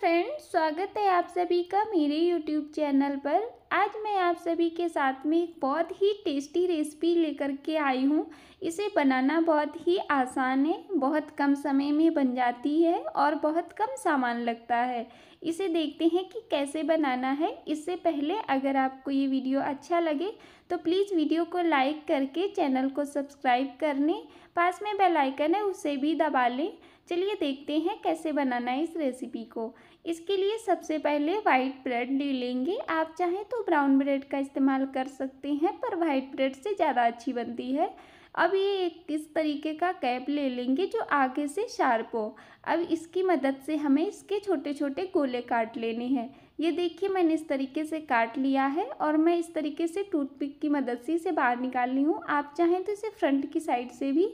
friends स्वागत है आप सभी का मेरे यूट्यूब चैनल पर आज मैं आप सभी के साथ में एक बहुत ही टेस्टी रेसिपी लेकर के आई हूँ इसे बनाना बहुत ही आसान है बहुत कम समय में बन जाती है और बहुत कम सामान लगता है इसे देखते हैं कि कैसे बनाना है इससे पहले अगर आपको ये वीडियो अच्छा लगे तो प्लीज़ वीडियो को लाइक करके चैनल को सब्सक्राइब कर लें पास में बेल आइकन है उसे भी दबा लें चलिए देखते हैं कैसे बनाना है इस रेसिपी को इसके लिए सबसे पहले वाइट ब्रेड ले लेंगे आप चाहें तो ब्राउन ब्रेड का इस्तेमाल कर सकते हैं पर वाइट ब्रेड से ज़्यादा अच्छी बनती है अब ये एक किस तरीके का कैप ले लेंगे जो आगे से शार्प हो अब इसकी मदद से हमें इसके छोटे छोटे गोले काट लेने हैं ये देखिए मैंने इस तरीके से काट लिया है और मैं इस तरीके से टूथपिक की मदद से इसे बाहर निकाल ली हूँ आप चाहें तो इसे फ्रंट की साइड से भी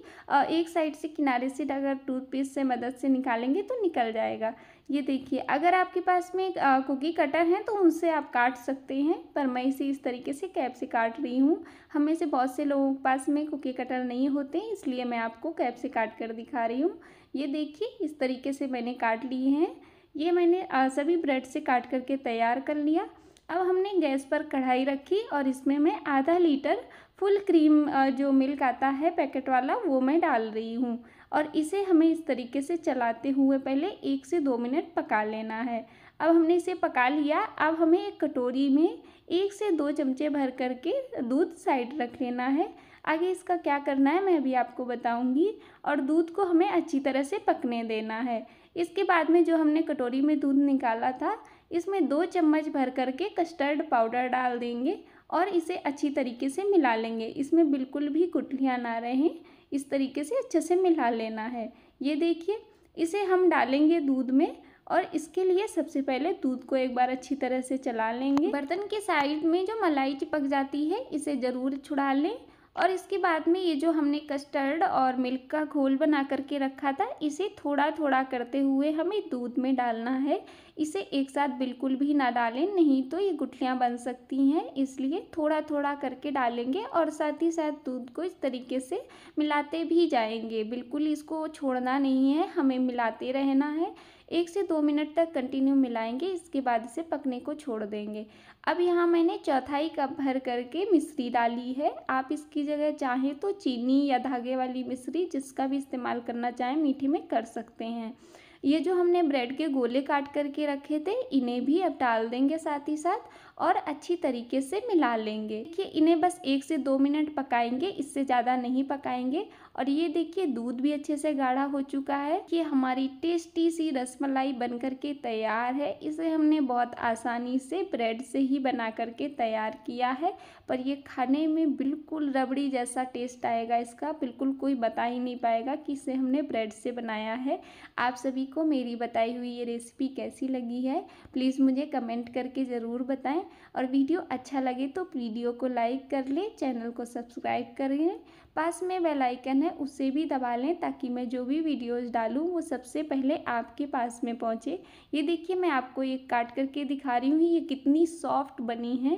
एक साइड से किनारे से अगर टूथपिक से मदद से निकालेंगे तो निकल जाएगा ये देखिए अगर आपके पास में कुकी कटर हैं तो उनसे आप काट सकते हैं पर मैं इसे इस तरीके से कैप से काट रही हूँ हमें से बहुत से लोगों के पास में कुकी कटर नहीं होते इसलिए मैं आपको कैप से काट कर दिखा रही हूँ ये देखिए इस तरीके से मैंने काट लिए हैं ये मैंने सभी ब्रेड से काट करके तैयार कर लिया अब हमने गैस पर कढ़ाई रखी और इसमें मैं आधा लीटर फुल क्रीम जो मिल्क आता है पैकेट वाला वो मैं डाल रही हूँ और इसे हमें इस तरीके से चलाते हुए पहले एक से दो मिनट पका लेना है अब हमने इसे पका लिया अब हमें एक कटोरी में एक से दो चमचे भर करके दूध साइड रख लेना है आगे इसका क्या करना है मैं भी आपको बताऊंगी और दूध को हमें अच्छी तरह से पकने देना है इसके बाद में जो हमने कटोरी में दूध निकाला था इसमें दो चम्मच भर करके कस्टर्ड पाउडर डाल देंगे और इसे अच्छी तरीके से मिला लेंगे इसमें बिल्कुल भी गुटलियाँ ना रहें इस तरीके से अच्छे से मिला लेना है ये देखिए इसे हम डालेंगे दूध में और इसके लिए सबसे पहले दूध को एक बार अच्छी तरह से चला लेंगे बर्तन के साइड में जो मलाई चिपक जाती है इसे ज़रूर छुड़ा लें और इसके बाद में ये जो हमने कस्टर्ड और मिल्क का घोल बना करके रखा था इसे थोड़ा थोड़ा करते हुए हमें दूध में डालना है इसे एक साथ बिल्कुल भी ना डालें नहीं तो ये गुठलियाँ बन सकती हैं इसलिए थोड़ा थोड़ा करके डालेंगे और साथ ही साथ दूध को इस तरीके से मिलाते भी जाएंगे बिल्कुल इसको छोड़ना नहीं है हमें मिलाते रहना है एक से दो मिनट तक कंटिन्यू मिलाएंगे इसके बाद इसे पकने को छोड़ देंगे अब यहाँ मैंने चौथाई कप भर करके मिश्री डाली है आप इसकी जगह चाहें तो चीनी या धागे वाली मिश्री जिसका भी इस्तेमाल करना चाहें मीठे में कर सकते हैं ये जो हमने ब्रेड के गोले काट करके रखे थे इन्हें भी अब डाल देंगे साथ ही साथ और अच्छी तरीके से मिला लेंगे देखिए इन्हें बस एक से दो मिनट पकाएंगे इससे ज़्यादा नहीं पकाएंगे और ये देखिए दूध भी अच्छे से गाढ़ा हो चुका है कि हमारी टेस्टी सी रसमलाई बन करके तैयार है इसे हमने बहुत आसानी से ब्रेड से ही बना करके तैयार किया है पर ये खाने में बिल्कुल रबड़ी जैसा टेस्ट आएगा इसका बिल्कुल कोई बता ही नहीं पाएगा कि इसे हमने ब्रेड से बनाया है आप सभी को मेरी बताई हुई ये रेसिपी कैसी लगी है प्लीज़ मुझे कमेंट करके ज़रूर बताएं और वीडियो अच्छा लगे तो वीडियो को लाइक कर लें चैनल को सब्सक्राइब कर लें पास में बेल आइकन है उसे भी दबा लें ताकि मैं जो भी वीडियोस डालूं वो सबसे पहले आपके पास में पहुंचे ये देखिए मैं आपको ये काट करके दिखा रही हूँ ये कितनी सॉफ्ट बनी है